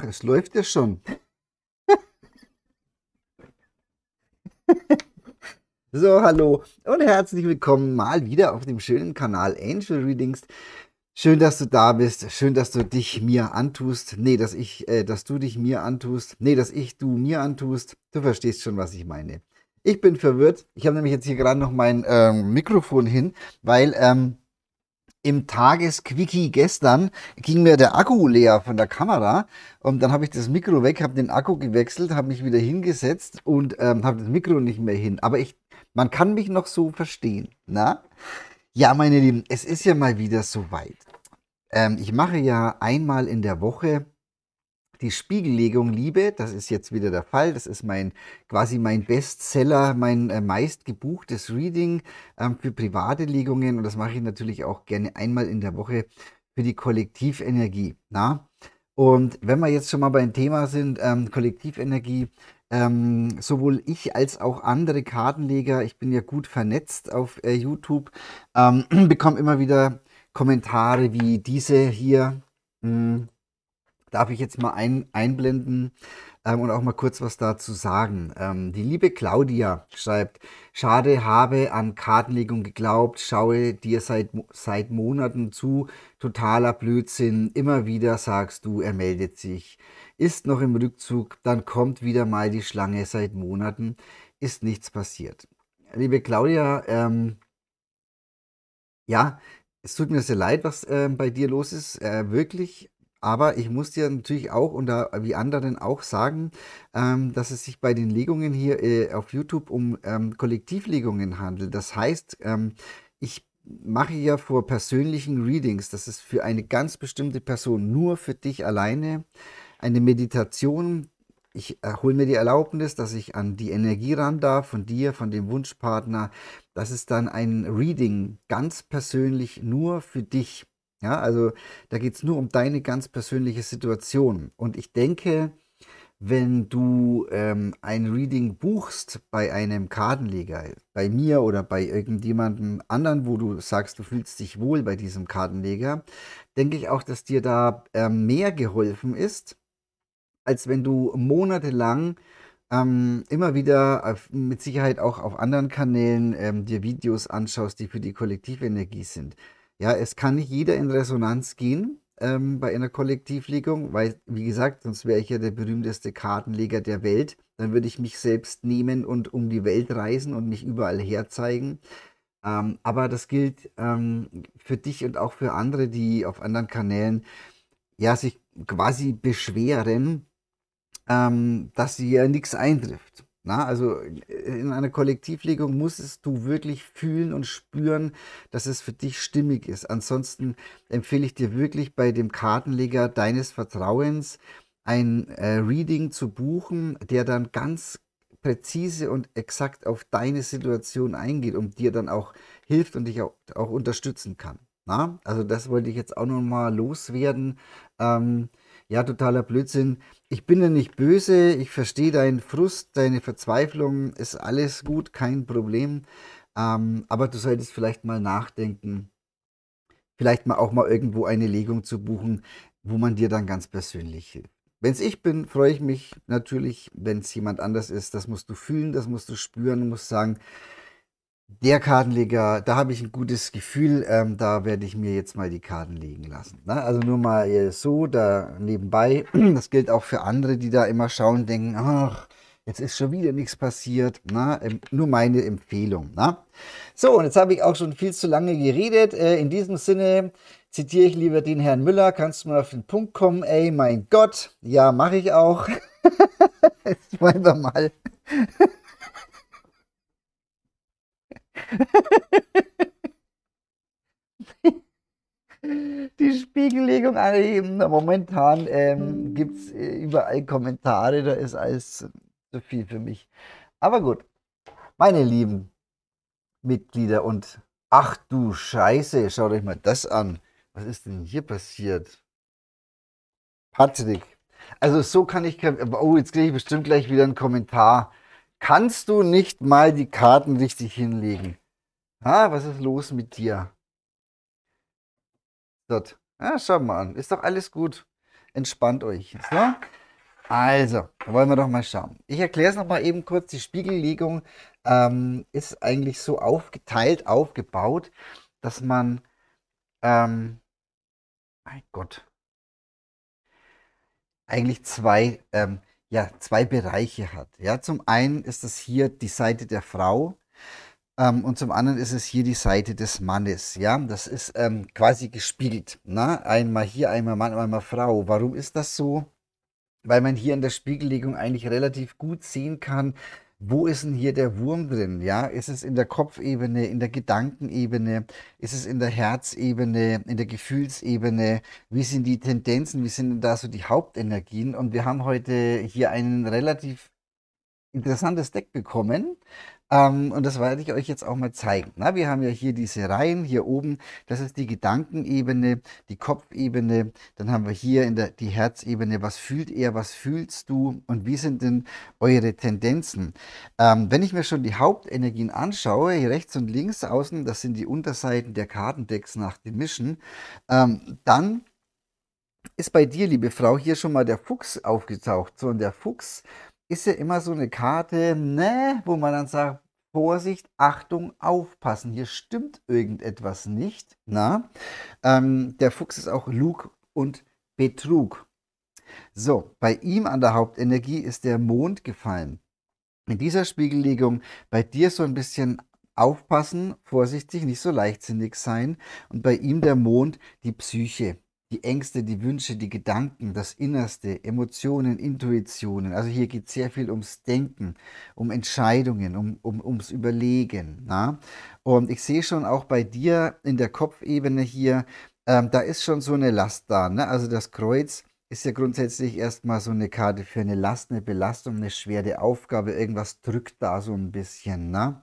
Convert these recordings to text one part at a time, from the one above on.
Ach, es läuft ja schon. so, hallo und herzlich willkommen mal wieder auf dem schönen Kanal Angel Readings. Schön, dass du da bist. Schön, dass du dich mir antust. Nee, dass ich, äh, dass du dich mir antust. Nee, dass ich du mir antust. Du verstehst schon, was ich meine. Ich bin verwirrt. Ich habe nämlich jetzt hier gerade noch mein ähm, Mikrofon hin, weil ähm, im Tagesquickie gestern ging mir der Akku leer von der Kamera und dann habe ich das Mikro weg, habe den Akku gewechselt, habe mich wieder hingesetzt und ähm, habe das Mikro nicht mehr hin. Aber ich, man kann mich noch so verstehen. Na? Ja, meine Lieben, es ist ja mal wieder soweit. Ähm, ich mache ja einmal in der Woche die Spiegellegung liebe. Das ist jetzt wieder der Fall. Das ist mein quasi mein Bestseller, mein äh, meist gebuchtes Reading ähm, für private Legungen. Und das mache ich natürlich auch gerne einmal in der Woche für die Kollektivenergie. Na? Und wenn wir jetzt schon mal beim Thema sind, ähm, Kollektivenergie, ähm, sowohl ich als auch andere Kartenleger, ich bin ja gut vernetzt auf äh, YouTube, ähm, bekomme immer wieder Kommentare wie diese hier. Mh, hm, darf ich jetzt mal ein, einblenden ähm, und auch mal kurz was dazu sagen. Ähm, die liebe Claudia schreibt, schade habe an Kartenlegung geglaubt, schaue dir seit, seit Monaten zu, totaler Blödsinn, immer wieder sagst du, er meldet sich, ist noch im Rückzug, dann kommt wieder mal die Schlange seit Monaten, ist nichts passiert. Liebe Claudia, ähm, ja, es tut mir sehr leid, was äh, bei dir los ist, äh, wirklich. Aber ich muss dir natürlich auch und wie anderen auch sagen, ähm, dass es sich bei den Legungen hier äh, auf YouTube um ähm, Kollektivlegungen handelt. Das heißt, ähm, ich mache ja vor persönlichen Readings, das ist für eine ganz bestimmte Person, nur für dich alleine, eine Meditation. Ich äh, hole mir die Erlaubnis, dass ich an die Energie ran darf, von dir, von dem Wunschpartner. Das ist dann ein Reading, ganz persönlich nur für dich. Ja, also da geht es nur um deine ganz persönliche Situation. Und ich denke, wenn du ähm, ein Reading buchst bei einem Kartenleger, bei mir oder bei irgendjemandem anderen, wo du sagst, du fühlst dich wohl bei diesem Kartenleger, denke ich auch, dass dir da ähm, mehr geholfen ist, als wenn du monatelang ähm, immer wieder auf, mit Sicherheit auch auf anderen Kanälen ähm, dir Videos anschaust, die für die Kollektivenergie sind. Ja, es kann nicht jeder in Resonanz gehen ähm, bei einer Kollektivlegung, weil, wie gesagt, sonst wäre ich ja der berühmteste Kartenleger der Welt. Dann würde ich mich selbst nehmen und um die Welt reisen und mich überall herzeigen. Ähm, aber das gilt ähm, für dich und auch für andere, die auf anderen Kanälen ja, sich quasi beschweren, ähm, dass hier ja nichts eintrifft. Na, also äh, in einer Kollektivlegung musstest du wirklich fühlen und spüren, dass es für dich stimmig ist. Ansonsten empfehle ich dir wirklich bei dem Kartenleger deines Vertrauens ein äh, Reading zu buchen, der dann ganz präzise und exakt auf deine Situation eingeht und dir dann auch hilft und dich auch, auch unterstützen kann. Na, also das wollte ich jetzt auch nochmal loswerden. Ähm, ja, totaler Blödsinn. Ich bin ja nicht böse, ich verstehe deinen Frust, deine Verzweiflung, ist alles gut, kein Problem. Ähm, aber du solltest vielleicht mal nachdenken, vielleicht mal auch mal irgendwo eine Legung zu buchen, wo man dir dann ganz persönlich hilft. Wenn es ich bin, freue ich mich natürlich, wenn es jemand anders ist. Das musst du fühlen, das musst du spüren, musst sagen, der Kartenleger, da habe ich ein gutes Gefühl, ähm, da werde ich mir jetzt mal die Karten legen lassen. Ne? Also nur mal äh, so, da nebenbei, das gilt auch für andere, die da immer schauen, denken, ach, jetzt ist schon wieder nichts passiert. Na, ne? ähm, nur meine Empfehlung. Na? Ne? So, und jetzt habe ich auch schon viel zu lange geredet. Äh, in diesem Sinne zitiere ich lieber den Herrn Müller. Kannst du mal auf den Punkt kommen? Ey, mein Gott. Ja, mache ich auch. jetzt wollen wir mal. die Spiegellegung anheben. Momentan ähm, gibt es äh, überall Kommentare, da ist alles zu viel für mich. Aber gut, meine lieben Mitglieder und ach du Scheiße, schaut euch mal das an. Was ist denn hier passiert? Patrick. Also so kann ich, oh, jetzt kriege ich bestimmt gleich wieder einen Kommentar. Kannst du nicht mal die Karten richtig hinlegen? Ah, was ist los mit dir? Dort. Ah, schau mal an. Ist doch alles gut. Entspannt euch. So. Ne? Also, wollen wir doch mal schauen. Ich erkläre es nochmal eben kurz. Die Spiegellegung ähm, ist eigentlich so aufgeteilt, aufgebaut, dass man, ähm, mein Gott, eigentlich zwei, ähm, ja, zwei Bereiche hat. Ja, zum einen ist das hier die Seite der Frau ähm, und zum anderen ist es hier die Seite des Mannes. Ja, das ist ähm, quasi gespiegelt. Na? Ne? Einmal hier, einmal Mann, einmal Frau. Warum ist das so? Weil man hier in der Spiegellegung eigentlich relativ gut sehen kann, wo ist denn hier der Wurm drin? Ja, ist es in der Kopfebene, in der Gedankenebene, ist es in der Herzebene, in der Gefühlsebene? Wie sind die Tendenzen? Wie sind da so die Hauptenergien? Und wir haben heute hier ein relativ interessantes Deck bekommen, ähm, und das werde ich euch jetzt auch mal zeigen. Na, ne? wir haben ja hier diese Reihen hier oben. Das ist die Gedankenebene, die Kopfebene. Dann haben wir hier in der, die Herzebene. Was fühlt er? Was fühlst du? Und wie sind denn eure Tendenzen? Ähm, wenn ich mir schon die Hauptenergien anschaue, hier rechts und links außen, das sind die Unterseiten der Kartendecks nach dem Mischen, ähm, dann ist bei dir, liebe Frau, hier schon mal der Fuchs aufgetaucht. So, und der Fuchs ist ja immer so eine Karte, ne, wo man dann sagt, Vorsicht, Achtung, aufpassen, hier stimmt irgendetwas nicht. Na? Ähm, der Fuchs ist auch Lug und Betrug. So, bei ihm an der Hauptenergie ist der Mond gefallen. In dieser Spiegellegung bei dir so ein bisschen aufpassen, vorsichtig, nicht so leichtsinnig sein und bei ihm der Mond die Psyche die Ängste, die Wünsche, die Gedanken, das Innerste, Emotionen, Intuitionen. Also hier geht es sehr viel ums Denken, um Entscheidungen, um, um, ums Überlegen. Na? Und ich sehe schon auch bei dir in der Kopfebene hier, ähm, da ist schon so eine Last da. Ne? Also das Kreuz ist ja grundsätzlich erstmal so eine Karte für eine Last, eine Belastung, eine schwere Aufgabe. Irgendwas drückt da so ein bisschen. Ne?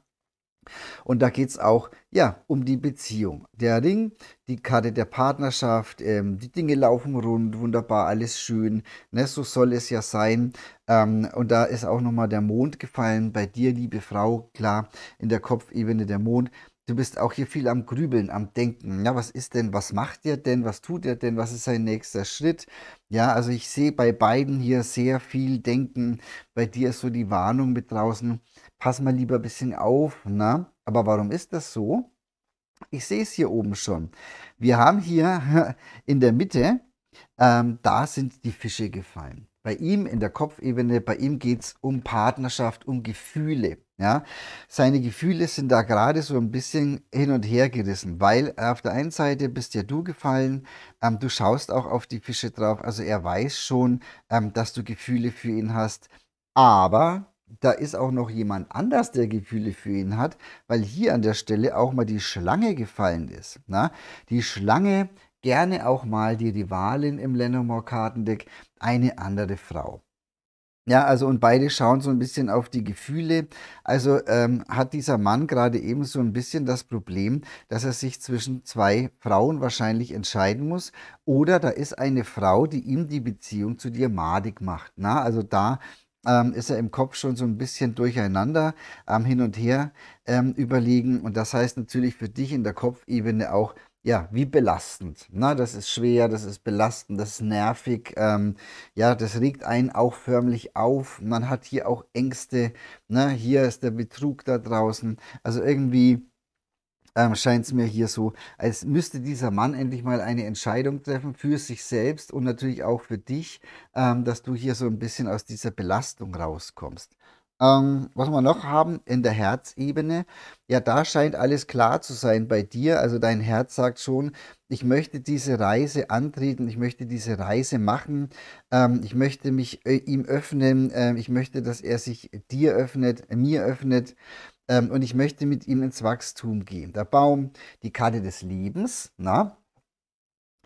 Und da geht es auch ja, um die Beziehung. Der Ring, die Karte der Partnerschaft, ähm, die Dinge laufen rund, wunderbar, alles schön. Ne? So soll es ja sein. Ähm, und da ist auch nochmal der Mond gefallen. Bei dir, liebe Frau, klar, in der Kopfebene der Mond. Du bist auch hier viel am Grübeln, am Denken. Ja, was ist denn, was macht ihr denn, was tut ihr denn, was ist sein nächster Schritt? Ja, also ich sehe bei beiden hier sehr viel Denken. Bei dir ist so die Warnung mit draußen pass mal lieber ein bisschen auf, na? Aber warum ist das so? Ich sehe es hier oben schon. Wir haben hier in der Mitte, ähm, da sind die Fische gefallen. Bei ihm in der Kopfebene, bei ihm geht es um Partnerschaft, um Gefühle. Ja? Seine Gefühle sind da gerade so ein bisschen hin und her gerissen, weil auf der einen Seite bist ja du gefallen, ähm, du schaust auch auf die Fische drauf, also er weiß schon, ähm, dass du Gefühle für ihn hast, aber da ist auch noch jemand anders, der Gefühle für ihn hat, weil hier an der Stelle auch mal die Schlange gefallen ist. Na? Die Schlange, gerne auch mal die Rivalin im Lenormand-Kartendeck, eine andere Frau. Ja, also und beide schauen so ein bisschen auf die Gefühle. Also ähm, hat dieser Mann gerade eben so ein bisschen das Problem, dass er sich zwischen zwei Frauen wahrscheinlich entscheiden muss. Oder da ist eine Frau, die ihm die Beziehung zu dir madig macht. Na, also da ähm, ist er im Kopf schon so ein bisschen durcheinander am Hin und Her ähm, überlegen. Und das heißt natürlich für dich in der Kopfebene auch, ja, wie belastend. Na, ne? das ist schwer, das ist belastend, das ist nervig. Ähm, ja, das regt einen auch förmlich auf. Man hat hier auch Ängste. Ne? Hier ist der Betrug da draußen. Also irgendwie ähm, scheint es mir hier so, als müsste dieser Mann endlich mal eine Entscheidung treffen für sich selbst und natürlich auch für dich, ähm, dass du hier so ein bisschen aus dieser Belastung rauskommst. Ähm, was wir noch haben in der Herzebene, ja, da scheint alles klar zu sein bei dir. Also dein Herz sagt schon, ich möchte diese Reise antreten, ich möchte diese Reise machen, ähm, ich möchte mich äh, ihm öffnen, äh, ich möchte, dass er sich dir öffnet, mir öffnet ähm, und ich möchte mit ihm ins Wachstum gehen. Der Baum, die Karte des Lebens, na,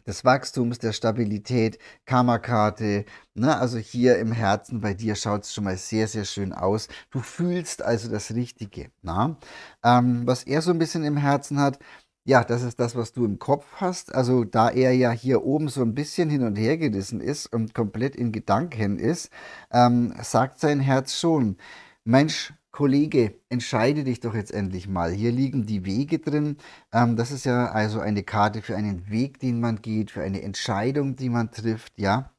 des Wachstums, der Stabilität, Karma-Karte. Ne? Also hier im Herzen bei dir schaut es schon mal sehr, sehr schön aus. Du fühlst also das Richtige. Na? Ähm, was er so ein bisschen im Herzen hat, ja, das ist das, was du im Kopf hast. Also da er ja hier oben so ein bisschen hin und her gerissen ist und komplett in Gedanken ist, ähm, sagt sein Herz schon, Mensch, Kollege, entscheide dich doch jetzt endlich mal. Hier liegen die Wege drin. Ähm, das ist ja also eine Karte für einen Weg, den man geht, für eine Entscheidung, die man trifft, ja.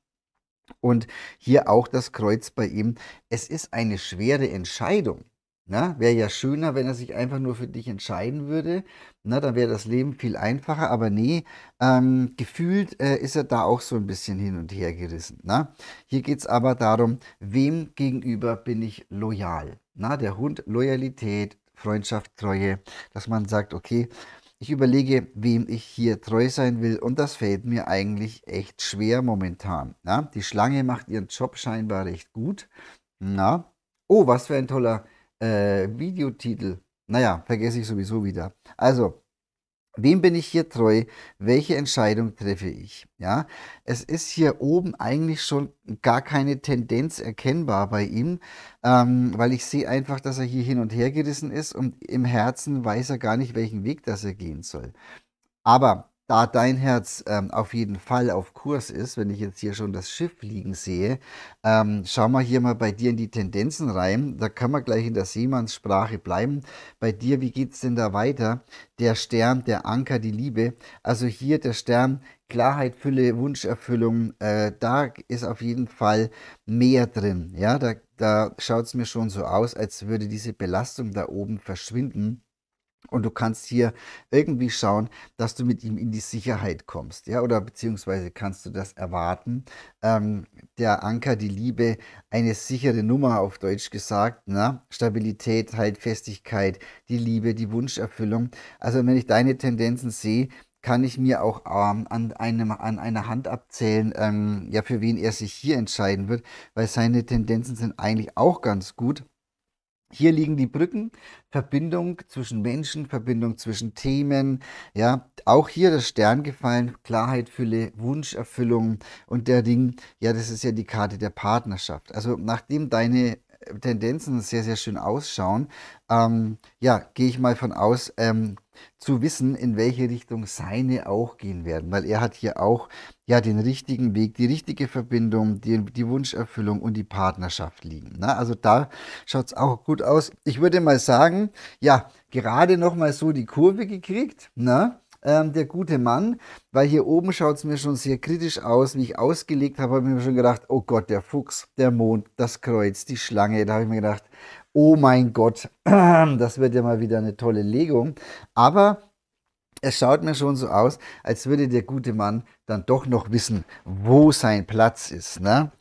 Und hier auch das Kreuz bei ihm. Es ist eine schwere Entscheidung. Na, ne? wäre ja schöner, wenn er sich einfach nur für dich entscheiden würde. Na, ne? dann wäre das Leben viel einfacher. Aber nee, ähm, gefühlt äh, ist er da auch so ein bisschen hin und her gerissen. Na? Ne? Hier geht es aber darum, wem gegenüber bin ich loyal? Na, der Hund, Loyalität, Freundschaft, Treue, dass man sagt, okay, ich überlege, wem ich hier treu sein will und das fällt mir eigentlich echt schwer momentan. Na, die Schlange macht ihren Job scheinbar recht gut. Na, oh, was für ein toller äh, Videotitel. Naja, vergesse ich sowieso wieder. Also, Wem bin ich hier treu? Welche Entscheidung treffe ich? Ja, es ist hier oben eigentlich schon gar keine Tendenz erkennbar bei ihm, ähm, weil ich sehe einfach, dass er hier hin und her gerissen ist und im Herzen weiß er gar nicht, welchen Weg das er gehen soll. Aber da dein Herz ähm, auf jeden Fall auf Kurs ist, wenn ich jetzt hier schon das Schiff liegen sehe, ähm, schau mal hier mal bei dir in die Tendenzen rein. Da kann man gleich in der Seemannssprache bleiben. Bei dir, wie geht es denn da weiter? Der Stern, der Anker, die Liebe. Also hier der Stern, Klarheit, Fülle, Wunscherfüllung. Äh, da ist auf jeden Fall mehr drin. Ja, da, da schaut es mir schon so aus, als würde diese Belastung da oben verschwinden und du kannst hier irgendwie schauen, dass du mit ihm in die Sicherheit kommst, ja, oder beziehungsweise kannst du das erwarten. Ähm, der Anker, die Liebe, eine sichere Nummer auf Deutsch gesagt, ne? Stabilität, Haltfestigkeit, die Liebe, die Wunscherfüllung. Also wenn ich deine Tendenzen sehe, kann ich mir auch ähm, an, einem, an einer Hand abzählen, ähm, ja, für wen er sich hier entscheiden wird, weil seine Tendenzen sind eigentlich auch ganz gut hier liegen die Brücken, Verbindung zwischen Menschen, Verbindung zwischen Themen. Ja, auch hier das Sterngefallen, Klarheit, Fülle, Wunscherfüllung und der Ding. Ja, das ist ja die Karte der Partnerschaft. Also nachdem deine Tendenzen sehr, sehr schön ausschauen, ähm, ja, gehe ich mal von aus, ähm, zu wissen, in welche Richtung seine auch gehen werden, weil er hat hier auch ja den richtigen Weg, die richtige Verbindung, die, die Wunscherfüllung und die Partnerschaft liegen. Ne? Also da schaut es auch gut aus. Ich würde mal sagen, ja, gerade noch mal so die Kurve gekriegt, ne? ähm, der gute Mann, weil hier oben schaut es mir schon sehr kritisch aus. Wie ich ausgelegt habe, habe ich mir schon gedacht, oh Gott, der Fuchs, der Mond, das Kreuz, die Schlange. Da habe ich mir gedacht, oh mein Gott, das wird ja mal wieder eine tolle Legung. Aber es schaut mir schon so aus, als würde der gute Mann dann doch noch wissen, wo sein Platz ist. Ne?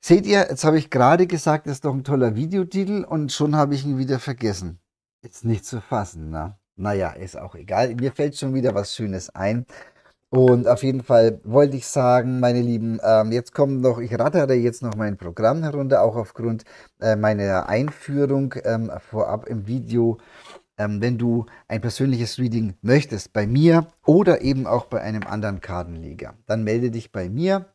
Seht ihr, jetzt habe ich gerade gesagt, das ist doch ein toller Videotitel und schon habe ich ihn wieder vergessen. Jetzt nicht zu fassen, ne? Naja, ist auch egal. Mir fällt schon wieder was Schönes ein. Und auf jeden Fall wollte ich sagen, meine Lieben, ähm, jetzt kommt noch, ich rattere jetzt noch mein Programm herunter, auch aufgrund äh, meiner Einführung ähm, vorab im Video. Ähm, wenn du ein persönliches Reading möchtest, bei mir oder eben auch bei einem anderen Kartenleger, dann melde dich bei mir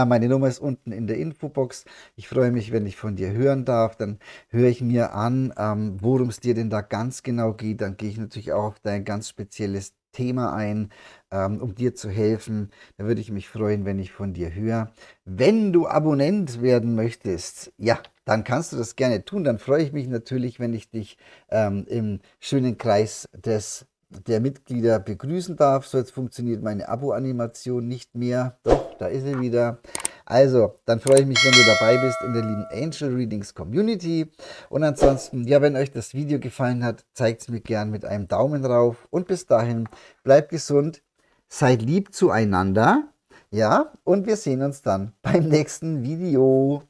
Ah, meine Nummer ist unten in der Infobox. Ich freue mich, wenn ich von dir hören darf. Dann höre ich mir an, ähm, worum es dir denn da ganz genau geht. Dann gehe ich natürlich auch auf dein ganz spezielles Thema ein, ähm, um dir zu helfen. Da würde ich mich freuen, wenn ich von dir höre. Wenn du Abonnent werden möchtest, ja, dann kannst du das gerne tun. Dann freue ich mich natürlich, wenn ich dich ähm, im schönen Kreis des der Mitglieder begrüßen darf. So, jetzt funktioniert meine Abo-Animation nicht mehr. Doch, da ist sie wieder. Also, dann freue ich mich, wenn du dabei bist in der lieben Angel Readings Community. Und ansonsten, ja, wenn euch das Video gefallen hat, zeigt es mir gern mit einem Daumen rauf. Und bis dahin, bleibt gesund, seid lieb zueinander. Ja, und wir sehen uns dann beim nächsten Video.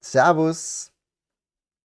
Servus!